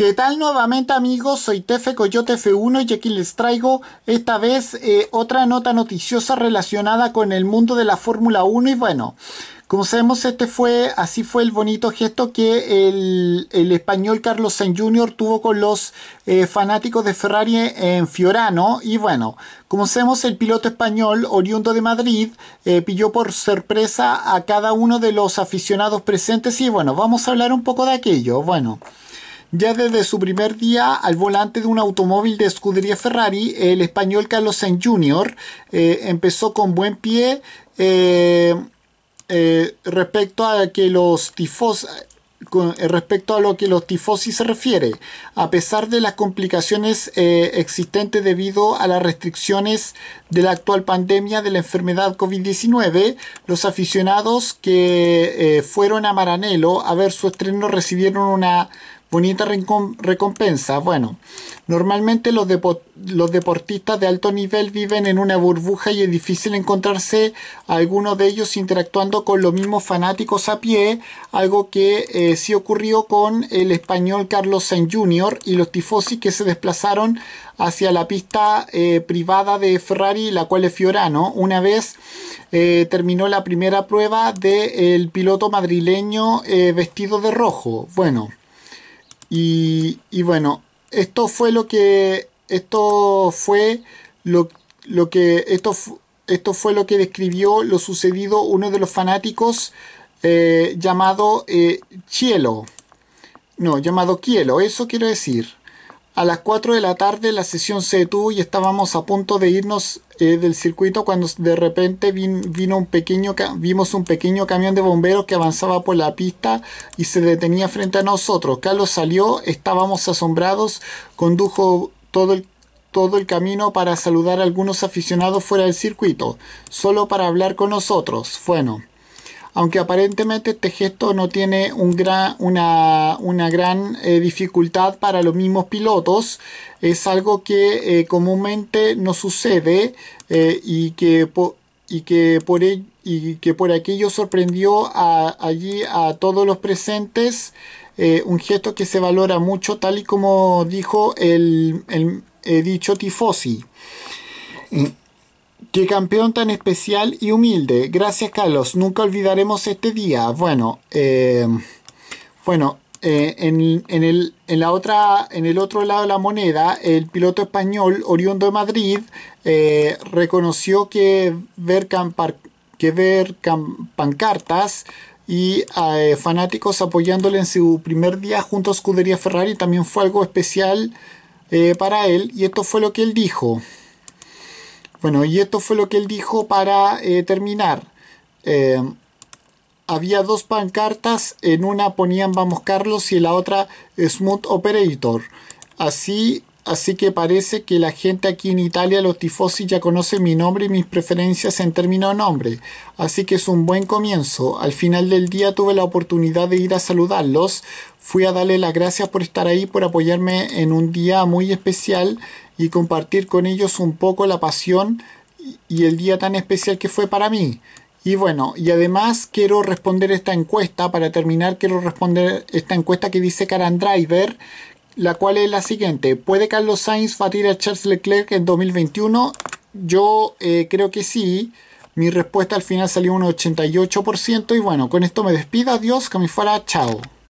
¿Qué tal nuevamente amigos? Soy Tefe Coyote F1 y aquí les traigo esta vez eh, otra nota noticiosa relacionada con el mundo de la Fórmula 1 y bueno, como sabemos este fue, así fue el bonito gesto que el, el español Carlos Sainz Jr. tuvo con los eh, fanáticos de Ferrari en Fiorano y bueno, como sabemos el piloto español oriundo de Madrid eh, pilló por sorpresa a cada uno de los aficionados presentes y bueno, vamos a hablar un poco de aquello, bueno... Ya desde su primer día al volante de un automóvil de escudería Ferrari, el español Carlos Sainz Jr. Eh, empezó con buen pie eh, eh, respecto a que los respecto a lo que los tifosis se refiere, a pesar de las complicaciones existentes debido a las restricciones de la actual pandemia de la enfermedad COVID-19, los aficionados que fueron a Maranelo a ver su estreno recibieron una Bonita recompensa. Bueno, normalmente los, los, deportistas de alto nivel viven en una burbuja y es difícil encontrarse algunos de ellos interactuando con los mismos fanáticos a pie, algo que eh, sí ocurrió con el español Carlos Sainz Jr. y los tifosi que se desplazaron hacia la pista eh, privada de Ferrari, la cual es Fiorano. Una vez eh, terminó la primera prueba del piloto madrileño vestido de rojo. Bueno. Y, bueno, esto fue lo que. Esto fue lo, lo que. Esto, esto fue lo que describió lo sucedido uno de los fanáticos eh, llamado Chielo, eh, Cielo. No, llamado Kielo, eso quiero decir. A las 4 de la tarde la sesión se detuvo y estábamos a punto de irnos eh, del circuito cuando de repente vino un pequeño vimos un pequeño camión de bomberos que avanzaba por la pista y se detenía frente a nosotros. Carlos salió, estábamos asombrados, condujo todo el todo el camino para saludar a algunos aficionados fuera del circuito, solo para hablar con nosotros. Bueno, aunque aparentemente este gesto no tiene una, gran eh, dificultad para los mismos pilotos, es algo que eh, comúnmente no sucede eh, y, que por e, y aquello sorprendió a, allí a todos los presentes, un gesto que se valora mucho tal y como dijo el dicho tifosi. Mm. Qué campeón tan especial y humilde. Gracias, Carlos. Nunca olvidaremos este día. Bueno, eh, bueno, eh, en, el, la otra, en el otro lado de la moneda, el piloto español oriundo de Madrid eh, reconoció que ver, que ver pancartas y fanáticos apoyándole en su primer día junto a Escudería Ferrari también fue algo especial para él y esto fue lo que él dijo. Bueno, y esto fue lo que él dijo para eh, terminar. Eh, había dos pancartas, en una ponían Vamos Carlos y en la otra Smooth Operator. Así así que parece que la gente aquí en Italia, los tifosi, ya conocen mi nombre y mis preferencias en términos de nombre, así que es un buen comienzo. Al final del día tuve la oportunidad de ir a saludarlos, fui a darle las gracias por estar ahí, por apoyarme en un día muy especial y compartir con ellos un poco la pasión y el día tan especial que fue para mí. Y bueno, y además quiero responder esta encuesta, para terminar quiero responder esta encuesta que dice Karen Driver la cual es la siguiente. ¿Puede Carlos Sainz fatir a Charles Leclerc en 2021? Yo eh, creo que sí. Mi respuesta al final salió un 88% y bueno, con esto me despido. Adiós, fuera, chao.